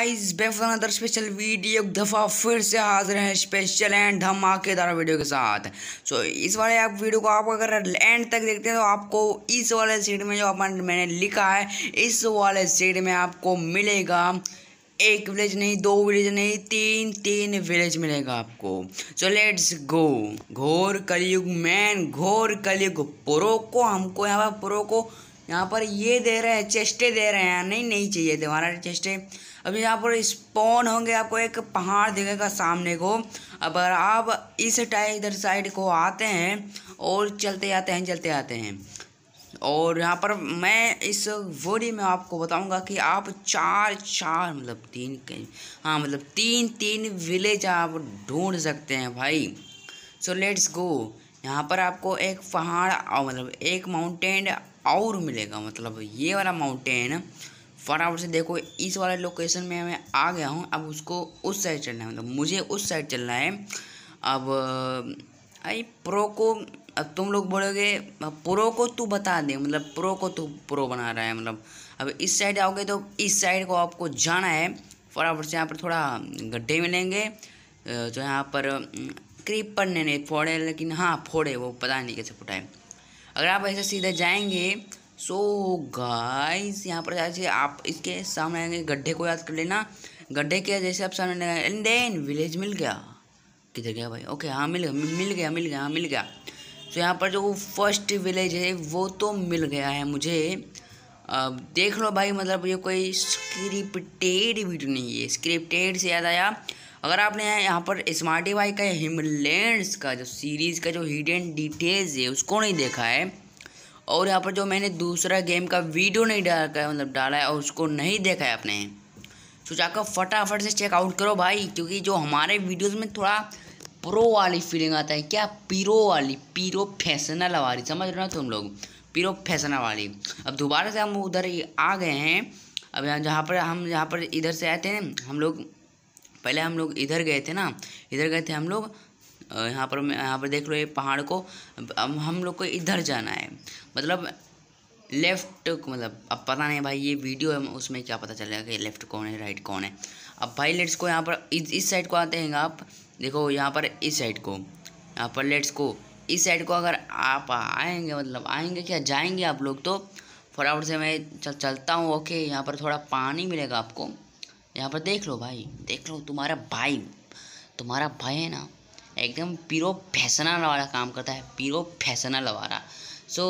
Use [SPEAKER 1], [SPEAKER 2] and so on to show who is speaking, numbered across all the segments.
[SPEAKER 1] eyes back special video एक दफ़ा फिर से हाजिर हैं स्पेशल एंड धमाकेदार वीडियो के साथ सो so, इस वाले आप वीडियो को आप अगर एंड तक देखते हैं तो आपको इस वाले सीट में जो अपन मैंने लिखा है इस वाले सीट में आपको मिलेगा एक विलेज नहीं दो विलेज नहीं तीन तीन विलेज मिलेगा आपको सो लेट्स गो घोर कलयुग मैन घोर कलयुग प्रो को हमको यहाँ पर प्रो को यहाँ पर ये दे रहे हैं चेस्टे दे रहे हैं नहीं नहीं चाहिए हमारा चेस्टे अब यहाँ पर स्पॉन होंगे आपको एक पहाड़ दिखेगा सामने को अब आप इस टाइप इधर साइड को आते हैं और चलते आते हैं चलते आते हैं और यहाँ पर मैं इस वोडी में आपको बताऊंगा कि आप चार चार मतलब तीन हाँ मतलब तीन तीन विलेज आप ढूंढ सकते हैं भाई सो लेट्स गो यहाँ पर आपको एक पहाड़ मतलब एक माउंटेन और मिलेगा मतलब ये वाला माउंटेन फटाफट से देखो इस वाले लोकेशन में मैं आ गया हूँ अब उसको उस साइड चलना है मतलब मुझे उस साइड चलना है अब आई प्रो को अब तुम लोग बोलोगे प्रो को तू बता दे मतलब प्रो को तू प्रो बना रहा है मतलब अब इस साइड आओगे तो इस साइड को आपको जाना है फटाफट से यहाँ पर थोड़ा गड्ढे मिलेंगे तो यहाँ पर क्रीपर ने नहीं फोड़े लेकिन हाँ फोड़े वो पता नहीं कैसे फुटाए अगर आप ऐसे सीधे जाएंगे सो गाइस यहाँ पर जैसे आप इसके सामने आएंगे गड्ढे को याद कर लेना गड्ढे के जैसे आप सामने एंड देन विलेज मिल गया किधर गया भाई ओके हाँ मिल गया मिल गया मिल गया हाँ मिल गया तो so, यहाँ पर जो फर्स्ट विलेज है वो तो मिल गया है मुझे अब देख लो भाई मतलब ये कोई स्क्रिप्टेड वीडियो नहीं है स्क्रिप्टेड से याद आया अगर आपने यहाँ पर स्मार्ट डिवाई का हिमलैंड्स का जो सीरीज़ का जो हिडन डिटेल्स है उसको नहीं देखा है और यहाँ पर जो मैंने दूसरा गेम का वीडियो नहीं डाला है मतलब डाला है और उसको नहीं देखा है आपने तो जाकर फटाफट से चेकआउट करो भाई क्योंकि जो हमारे वीडियोज़ में थोड़ा प्रो वाली फीलिंग आता है क्या पीरो वाली पीरो फैशनल वाली समझ रहे हो तुम लोग पीरो फैशनल वाली अब दोबारा से हम उधर आ गए हैं अब यहाँ जहाँ पर हम यहाँ पर इधर से आए थे हम लोग पहले हम लोग इधर गए थे ना इधर गए थे हम लोग यहाँ पर यहाँ पर देख लो ये पहाड़ को अब हम लोग को इधर जाना है मतलब लेफ्ट मतलब अब पता नहीं भाई ये वीडियो है उसमें क्या पता चलेगा कि लेफ्ट कौन है राइट कौन है अब भाई लेट्स को यहाँ पर इस साइड को आते हैं आप देखो यहाँ पर इस साइड को यहाँ पर लेट्स को इस साइड को अगर आप आएंगे मतलब आएंगे क्या जाएंगे आप लोग तो फटाफट से मैं चल, चलता हूँ ओके यहाँ पर थोड़ा पानी मिलेगा आपको यहाँ पर देख लो भाई देख लो तुम्हारा भाई तुम्हारा भाई है ना एकदम पीरो फैसना वाला काम करता है पीरो फैशनल वाला सो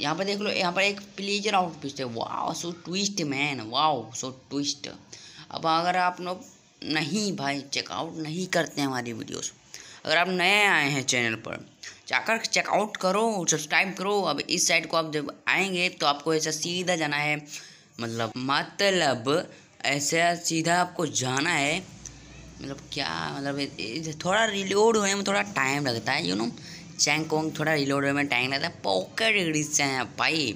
[SPEAKER 1] यहाँ पर देख लो यहाँ पर एक प्लेजर आउट है वाह सो ट्विस्ट मैन वाह सो ट्विस्ट अब अगर आप लोग नहीं भाई चेकआउट नहीं करते हैं हमारी वीडियोस अगर आप नए आए हैं चैनल पर जाकर चेकआउट करो सब्सक्राइब करो अब इस साइड को आप जब आएंगे तो आपको ऐसा सीधा जाना है मतलब मतलब ऐसे सीधा आपको जाना है मतलब क्या मतलब थोड़ा रिलोड होने में थोड़ा टाइम लगता है यू नो चैंक कोंग थोड़ा रिलोड होने में टाइम लगता है पॉकेट एडिशन है भाई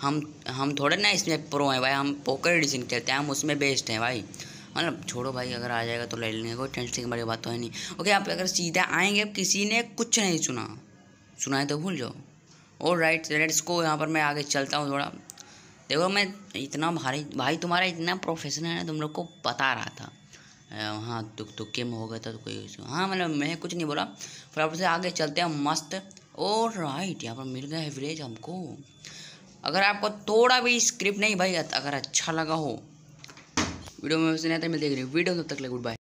[SPEAKER 1] हम हम थोड़े ना इसमें प्रो हैं भाई हम पॉकेट एडिशन खेलते हैं हम उसमें बेस्ट हैं भाई मतलब छोड़ो भाई अगर आ जाएगा तो ले लेंगे कोई टेंशन की बड़ी बात तो है नहीं ओके आप अगर सीधा आएंगे किसी ने कुछ नहीं सुना सुना है तो भूल जाओ और राइट लेट्स को यहाँ पर मैं आगे चलता हूँ थोड़ा देखो मैं इतना भारी भाई तुम्हारा इतना प्रोफेशनल है तुम लोग को बता रहा था हाँ तुक तुक्के में हो गया था तो कोई हाँ मतलब मैं कुछ नहीं बोला फिर से आगे चलते हैं मस्त और राइट यहाँ पर मिल गया एवरेज हमको अगर आपको थोड़ा भी स्क्रिप्ट नहीं भाई अगर अच्छा लगा हो वीडियो में नहीं आता मिलते वीडियो तब तक ले गुड बाय